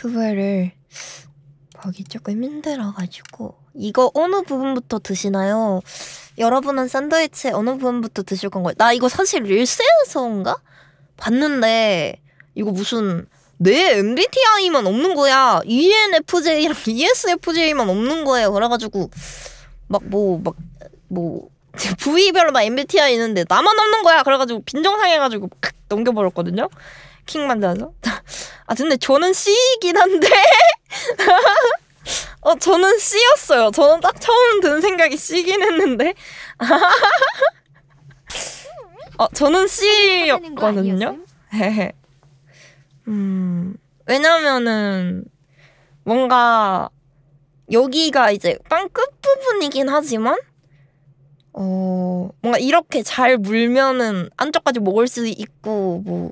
유튜브를 보기 조금 힘들어가지고 이거 어느 부분부터 드시나요? 여러분은 샌드위치 어느 부분부터 드실 건가요? 나 이거 사실 릴세에서인가? 봤는데 이거 무슨 내 MBTI만 없는 거야. ENFJ랑 ESFJ만 없는 거예요. 그래가지고 막 뭐 막뭐 뭐 부위별로 막 MBTI 있는데 나만 없는 거야. 그래가지고 빈정상해가지고 넘겨버렸거든요. 킹만 자서 아 근데 저는 C이긴 한데 어 저는 C였어요. 저는 딱 처음 든 생각이 C긴 했는데 어 저는 C였거든요. 음 왜냐면은 뭔가 여기가 이제 빵 끝부분이긴 하지만 어 뭔가 이렇게 잘 물면은 안쪽까지 먹을 수 있고 뭐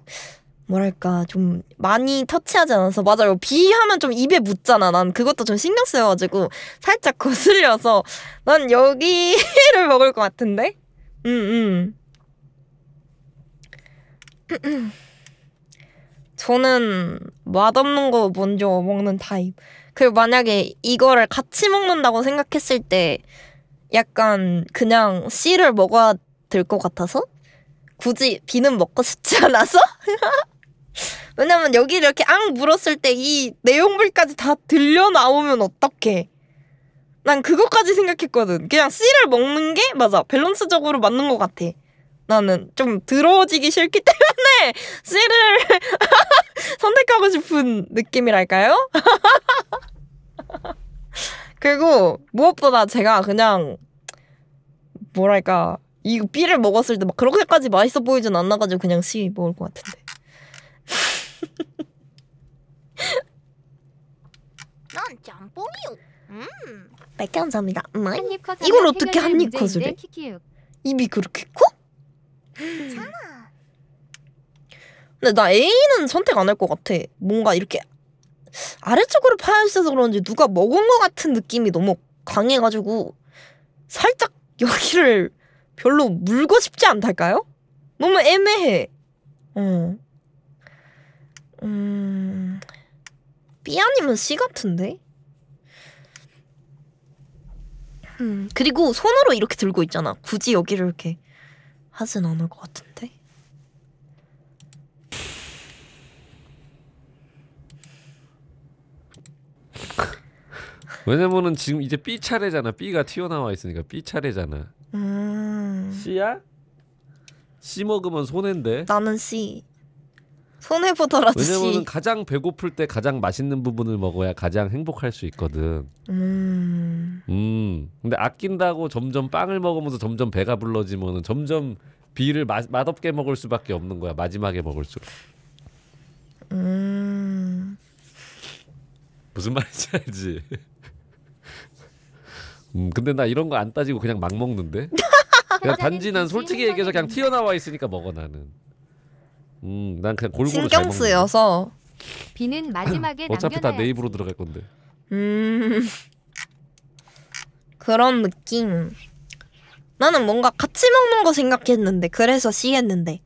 뭐랄까 좀 많이 터치하지 않아서 맞아요 비하면 좀 입에 묻잖아 난 그것도 좀 신경 쓰여가지고 살짝 거슬려서 난 여기를 먹을 것 같은데 음음 음. 저는 맛없는 거 먼저 먹는 타입 그리고 만약에 이거를 같이 먹는다고 생각했을 때 약간 그냥 씨를 먹어야 될 것 같아서 굳이 비는 먹고 싶지 않아서 왜냐면 여기 이렇게 앙 물었을 때 이 내용물까지 다 들려 나오면 어떡해. 난 그것까지 생각했거든. 그냥 씨를 먹는 게 맞아. 밸런스적으로 맞는 것 같아. 나는 좀 더러워지기 싫기 때문에 씨를 선택하고 싶은 느낌이랄까요? 그리고 무엇보다 제가 그냥 뭐랄까 이거 B를 먹었을 때 막 그렇게까지 맛있어 보이진 않아가지고 그냥 C 먹을 것 같은데 난 짬뽕이요. 음. 네, 감사합니다. 음. 이걸 어떻게 한입 컷을 해? 입이 그렇게 커? 괜찮아. 근데 나 A는 선택 안 할 것 같아. 뭔가 이렇게 아래쪽으로 파여있어서 그런지 누가 먹은 것 같은 느낌이 너무 강해가지고 살짝 여기를 별로 물고 싶지 않달까요? 너무 애매해. 어. 음... 삐 아니면 씨 같은데? 음, 그리고 손으로 이렇게 들고 있잖아. 굳이 여기를 이렇게 하진 않을 것 같은데? 왜냐면은 지금 이제 삐 차례잖아. 삐가 튀어나와 있으니까 삐 차례잖아. 음... C야? 씨 먹으면 손해인데. 나는 씨 손해 보더라도 왜냐면 가장 배고플 때 가장 맛있는 부분을 먹어야 가장 행복할 수 있거든. 음. 음. 근데 아낀다고 점점 빵을 먹으면서 점점 배가 불러지면은 점점 비를 마, 맛없게 먹을 수밖에 없는 거야. 마지막에 먹을수록. 음. 무슨 말인지 알지? 음, 근데 나 이런 거 안 따지고 그냥 막 먹는데. 그냥 단지 난 솔직히 얘기해서 그냥 튀어나와 있으니까 먹어 나는. 음, 난 그냥 골고루 신경 쓰여서 비는 마지막에 어차피 남겨놔야지. 입으로 들어갈 건데. 음 그런 느낌. 나는 뭔가 같이 먹는 거 생각했는데 그래서 C 했는데